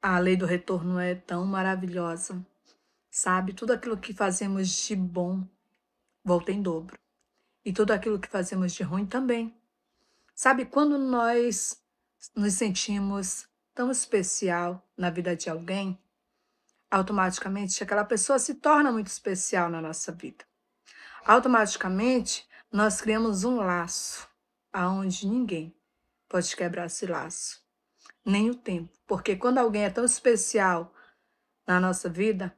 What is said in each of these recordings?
a lei do retorno é tão maravilhosa. Sabe, tudo aquilo que fazemos de bom volta em dobro. E tudo aquilo que fazemos de ruim também. Sabe, quando nós nos sentimos tão especial na vida de alguém, automaticamente aquela pessoa se torna muito especial na nossa vida. Automaticamente nós criamos um laço aonde ninguém pode quebrar esse laço nem o tempo. Porque quando alguém é tão especial na nossa vida,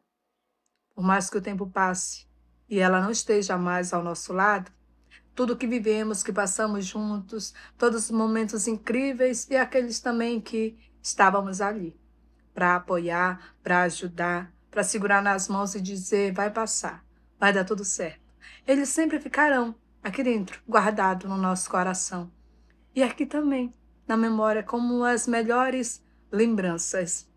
por mais que o tempo passe e ela não esteja mais ao nosso lado, tudo que vivemos, que passamos juntos, todos os momentos incríveis e aqueles também que estávamos ali para apoiar, para ajudar, para segurar nas mãos e dizer: vai passar, vai dar tudo certo. Eles sempre ficarão aqui dentro, guardado no nosso coração. E aqui também, na memória como as melhores lembranças.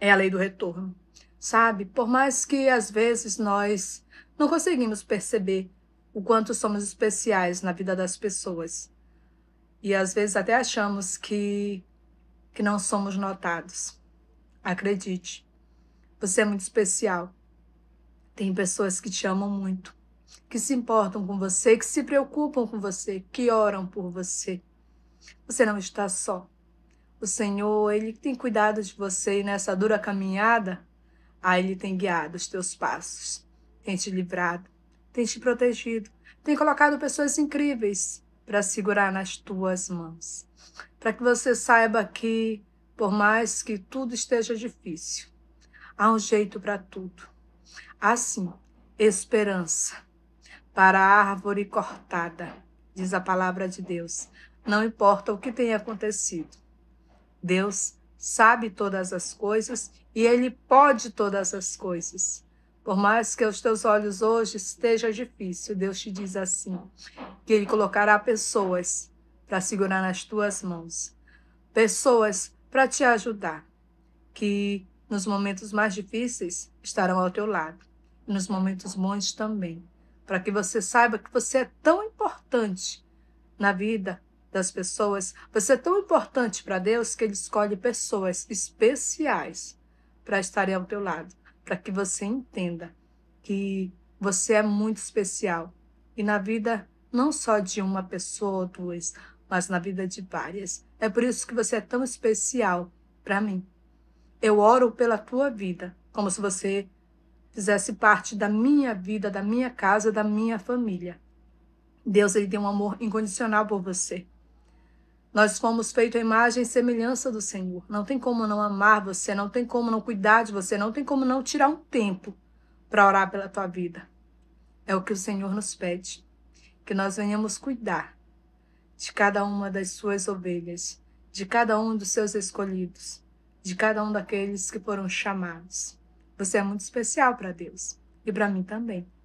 É a lei do retorno. Sabe, por mais que às vezes nós não conseguimos perceber o quanto somos especiais na vida das pessoas. E às vezes até achamos que que não somos notados. Acredite, você é muito especial. Tem pessoas que te amam muito, que se importam com você, que se preocupam com você, que oram por você. Você não está só. O Senhor, Ele tem cuidado de você e nessa dura caminhada, ah, Ele tem guiado os teus passos, tem te livrado, tem te protegido, tem colocado pessoas incríveis para segurar nas tuas mãos. Para que você saiba que, por mais que tudo esteja difícil, há um jeito para tudo. Assim, esperança para a árvore cortada, diz a palavra de Deus não importa o que tenha acontecido. Deus sabe todas as coisas e Ele pode todas as coisas. Por mais que aos teus olhos hoje esteja difícil, Deus te diz assim: que Ele colocará pessoas para segurar nas tuas mãos, pessoas para te ajudar, que nos momentos mais difíceis estarão ao teu lado, e nos momentos bons também, para que você saiba que você é tão importante na vida das pessoas você é tão importante para Deus que Ele escolhe pessoas especiais para estarem ao teu lado, para que você entenda que você é muito especial e na vida não só de uma pessoa ou duas, mas na vida de várias. É por isso que você é tão especial para mim. Eu oro pela tua vida, como se você fizesse parte da minha vida, da minha casa, da minha família. Deus ele tem um amor incondicional por você. Nós fomos feitos a imagem e semelhança do Senhor. Não tem como não amar você, não tem como não cuidar de você, não tem como não tirar um tempo para orar pela tua vida. É o que o Senhor nos pede, que nós venhamos cuidar de cada uma das suas ovelhas, de cada um dos seus escolhidos, de cada um daqueles que foram chamados. Você é muito especial para Deus e para mim também.